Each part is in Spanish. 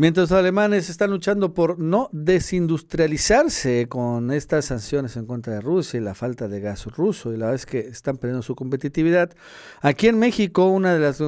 Mientras los alemanes están luchando por no desindustrializarse con estas sanciones en contra de Rusia y la falta de gas ruso y la vez que están perdiendo su competitividad, aquí en México una de las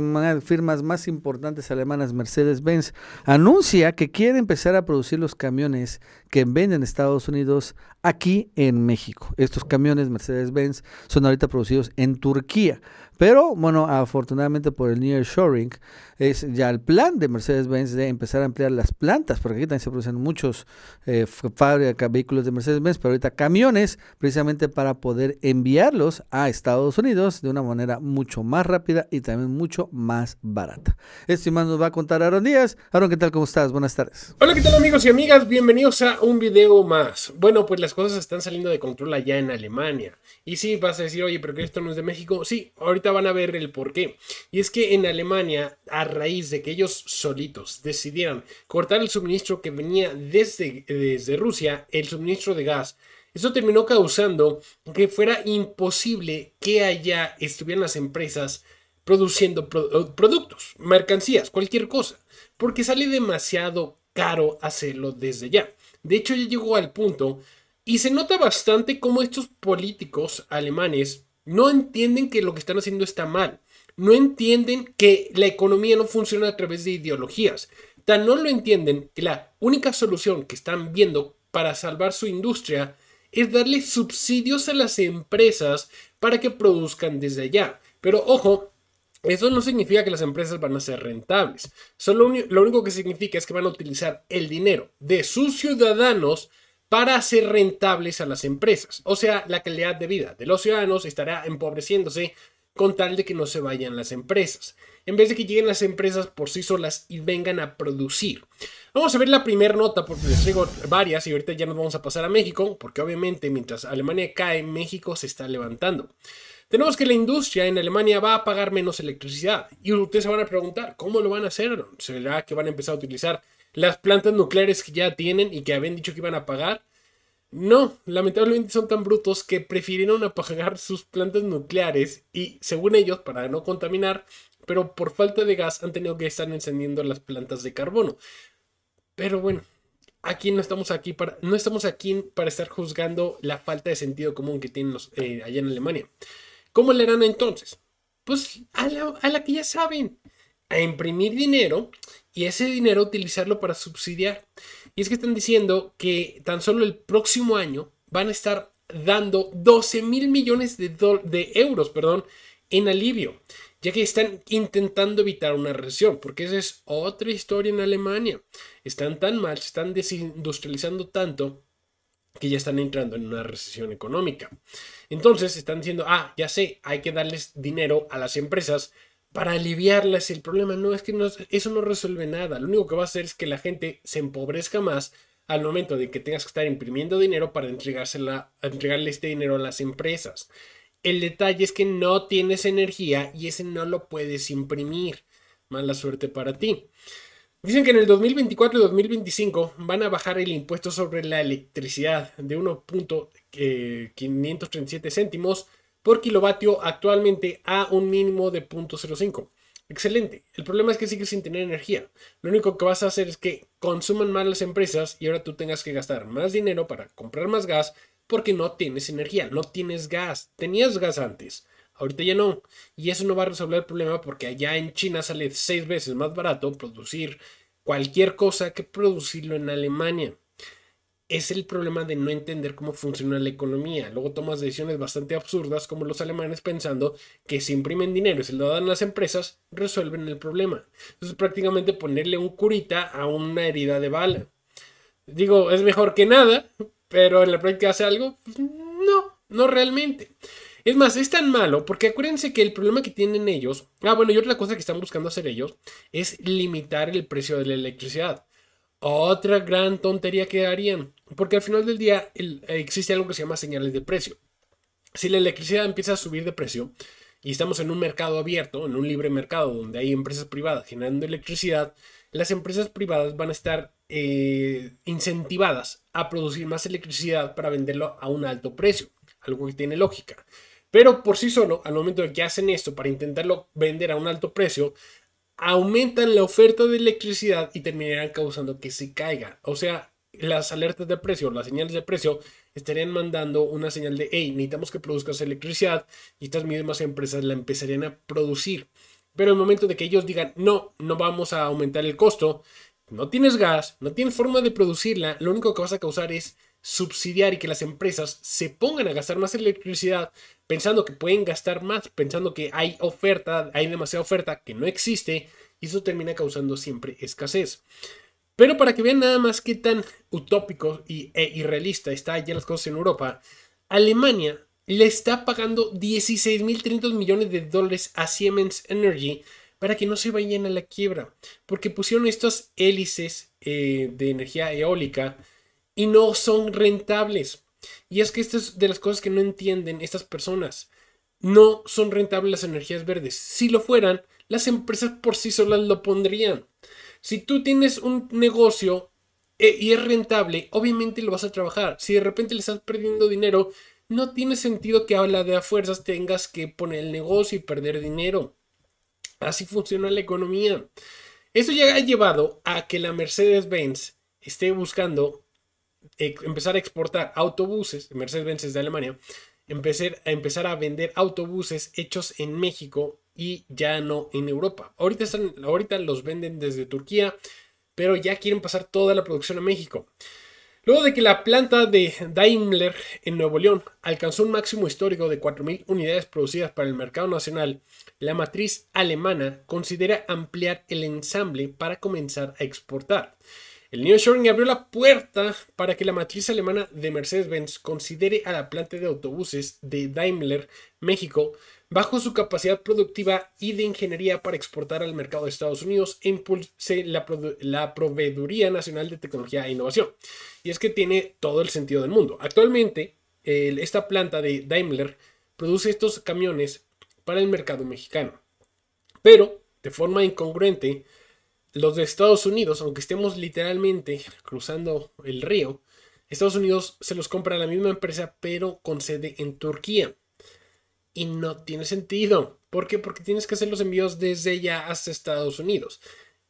firmas más importantes alemanas, Mercedes-Benz, anuncia que quiere empezar a producir los camiones que venden Estados Unidos aquí en México. Estos camiones Mercedes-Benz son ahorita producidos en Turquía, pero bueno, afortunadamente por el shoring es ya el plan de Mercedes-Benz de empezar a emplear las plantas, porque aquí también se producen muchos eh, fábricas, vehículos de Mercedes-Benz, pero ahorita camiones, precisamente para poder enviarlos a Estados Unidos de una manera mucho más rápida y también mucho más barata. Esto y más nos va a contar Aaron Díaz. Aaron, ¿qué tal? ¿Cómo estás? Buenas tardes. Hola, ¿qué tal amigos y amigas? Bienvenidos a un video más. Bueno, pues las cosas están saliendo de control allá en Alemania. Y sí, vas a decir, oye, pero que esto no es de México. Sí, ahorita van a ver el porqué Y es que en Alemania, a raíz de que ellos solitos decidieran cortar el suministro que venía desde, desde Rusia, el suministro de gas. Eso terminó causando que fuera imposible que allá estuvieran las empresas produciendo eh, productos, mercancías, cualquier cosa, porque sale demasiado caro hacerlo desde allá De hecho, ya llegó al punto y se nota bastante cómo estos políticos alemanes no entienden que lo que están haciendo está mal. No entienden que la economía no funciona a través de ideologías. Tan no lo entienden que la única solución que están viendo para salvar su industria es darle subsidios a las empresas para que produzcan desde allá. Pero ojo, eso no significa que las empresas van a ser rentables. Solo lo único que significa es que van a utilizar el dinero de sus ciudadanos para hacer rentables a las empresas. O sea, la calidad de vida de los ciudadanos estará empobreciéndose con tal de que no se vayan las empresas, en vez de que lleguen las empresas por sí solas y vengan a producir. Vamos a ver la primera nota, porque les traigo varias y ahorita ya nos vamos a pasar a México, porque obviamente mientras Alemania cae, México se está levantando. Tenemos que la industria en Alemania va a pagar menos electricidad. Y ustedes se van a preguntar, ¿cómo lo van a hacer? ¿Será que van a empezar a utilizar las plantas nucleares que ya tienen y que habían dicho que iban a pagar? No, lamentablemente son tan brutos que prefirieron apagar sus plantas nucleares y, según ellos, para no contaminar, pero por falta de gas han tenido que estar encendiendo las plantas de carbono. Pero bueno, aquí no estamos aquí para, no estamos aquí para estar juzgando la falta de sentido común que tienen eh, allá en Alemania. ¿Cómo le harán entonces? Pues a la que ya saben a imprimir dinero y ese dinero utilizarlo para subsidiar. Y es que están diciendo que tan solo el próximo año van a estar dando 12 mil millones de, de euros perdón, en alivio, ya que están intentando evitar una recesión, porque esa es otra historia en Alemania. Están tan mal, están desindustrializando tanto que ya están entrando en una recesión económica. Entonces están diciendo, ah, ya sé, hay que darles dinero a las empresas para aliviarlas el problema. No, es que eso no resuelve nada. Lo único que va a hacer es que la gente se empobrezca más al momento de que tengas que estar imprimiendo dinero para entregarle este dinero a las empresas. El detalle es que no tienes energía y ese no lo puedes imprimir. Mala suerte para ti. Dicen que en el 2024 y 2025 van a bajar el impuesto sobre la electricidad de 1.537 eh, céntimos por kilovatio actualmente a un mínimo de 0.05. Excelente. El problema es que sigues sin tener energía. Lo único que vas a hacer es que consuman más las empresas y ahora tú tengas que gastar más dinero para comprar más gas porque no tienes energía, no tienes gas. Tenías gas antes, ahorita ya no. Y eso no va a resolver el problema porque allá en China sale seis veces más barato producir cualquier cosa que producirlo en Alemania es el problema de no entender cómo funciona la economía. Luego tomas decisiones bastante absurdas como los alemanes pensando que si imprimen dinero y se lo dan a las empresas, resuelven el problema. Entonces prácticamente ponerle un curita a una herida de bala. Digo, es mejor que nada, pero en la práctica hace algo. Pues, no, no realmente. Es más, es tan malo porque acuérdense que el problema que tienen ellos, ah bueno, y otra cosa que están buscando hacer ellos, es limitar el precio de la electricidad. Otra gran tontería que harían, porque al final del día existe algo que se llama señales de precio. Si la electricidad empieza a subir de precio y estamos en un mercado abierto, en un libre mercado donde hay empresas privadas generando electricidad, las empresas privadas van a estar eh, incentivadas a producir más electricidad para venderlo a un alto precio, algo que tiene lógica. Pero por sí solo, al momento de que hacen esto para intentarlo vender a un alto precio, aumentan la oferta de electricidad y terminarán causando que se caiga. O sea, las alertas de precio, las señales de precio, estarían mandando una señal de, hey, necesitamos que produzcas electricidad y estas mismas empresas la empezarían a producir. Pero el momento de que ellos digan, no, no vamos a aumentar el costo, no tienes gas, no tienes forma de producirla, lo único que vas a causar es subsidiar y que las empresas se pongan a gastar más electricidad pensando que pueden gastar más, pensando que hay oferta, hay demasiada oferta que no existe y eso termina causando siempre escasez. Pero para que vean nada más qué tan utópico y, e irrealista está ya las cosas en Europa, Alemania le está pagando 16.300 millones de dólares a Siemens Energy para que no se vayan a la quiebra, porque pusieron estos hélices eh, de energía eólica y no son rentables. Y es que esta es de las cosas que no entienden estas personas. No son rentables las energías verdes. Si lo fueran, las empresas por sí solas lo pondrían. Si tú tienes un negocio eh, y es rentable, obviamente lo vas a trabajar. Si de repente le estás perdiendo dinero, no tiene sentido que a la de a fuerzas tengas que poner el negocio y perder dinero. Así funciona la economía. Eso ya ha llevado a que la Mercedes-Benz esté buscando empezar a exportar autobuses, Mercedes-Benz de Alemania, a empezar a vender autobuses hechos en México y ya no en Europa. Ahorita, ahorita los venden desde Turquía, pero ya quieren pasar toda la producción a México. Luego de que la planta de Daimler en Nuevo León alcanzó un máximo histórico de 4.000 unidades producidas para el mercado nacional, la matriz alemana considera ampliar el ensamble para comenzar a exportar. El Shoring abrió la puerta para que la matriz alemana de Mercedes-Benz considere a la planta de autobuses de Daimler, México, bajo su capacidad productiva y de ingeniería para exportar al mercado de Estados Unidos e impulse la, proveeduría nacional de tecnología e innovación. Y es que tiene todo el sentido del mundo. Actualmente, esta planta de Daimler produce estos camiones para el mercado mexicano. Pero, de forma incongruente, los de Estados Unidos, aunque estemos literalmente cruzando el río, Estados Unidos se los compra a la misma empresa, pero con sede en Turquía. Y no tiene sentido. ¿Por qué? Porque tienes que hacer los envíos desde ya hasta Estados Unidos.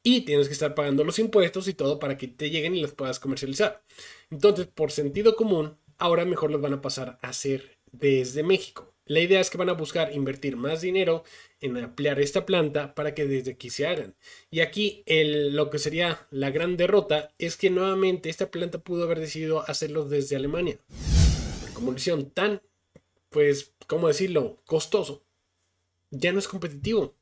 Y tienes que estar pagando los impuestos y todo para que te lleguen y los puedas comercializar. Entonces, por sentido común, ahora mejor los van a pasar a hacer desde México. La idea es que van a buscar invertir más dinero en ampliar esta planta para que desde aquí se hagan. Y aquí lo que sería la gran derrota es que nuevamente esta planta pudo haber decidido hacerlo desde Alemania. Como decisión tan, pues, ¿cómo decirlo? Costoso. Ya no es competitivo.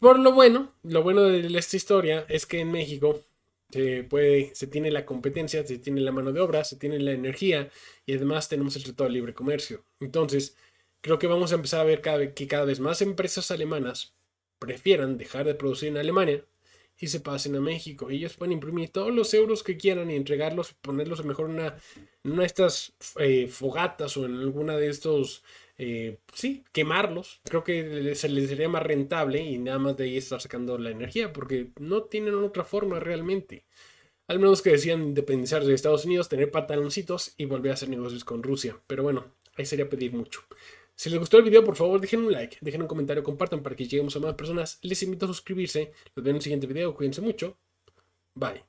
Por lo bueno, lo bueno de esta historia es que en México se puede, se tiene la competencia, se tiene la mano de obra, se tiene la energía y además tenemos el Tratado de Libre Comercio. Entonces, creo que vamos a empezar a ver cada que cada vez más empresas alemanas prefieran dejar de producir en Alemania y se pasen a México. Ellos pueden imprimir todos los euros que quieran y entregarlos, ponerlos mejor en una, en una de estas eh, fogatas o en alguna de estos, eh, sí, quemarlos. Creo que se les sería más rentable y nada más de ahí estar sacando la energía porque no tienen otra forma realmente. Al menos que decían independizarse de Estados Unidos, tener pantaloncitos y volver a hacer negocios con Rusia. Pero bueno, ahí sería pedir mucho. Si les gustó el video, por favor, dejen un like, dejen un comentario, compartan para que lleguemos a más personas. Les invito a suscribirse. Los veo en el siguiente video. Cuídense mucho. Bye.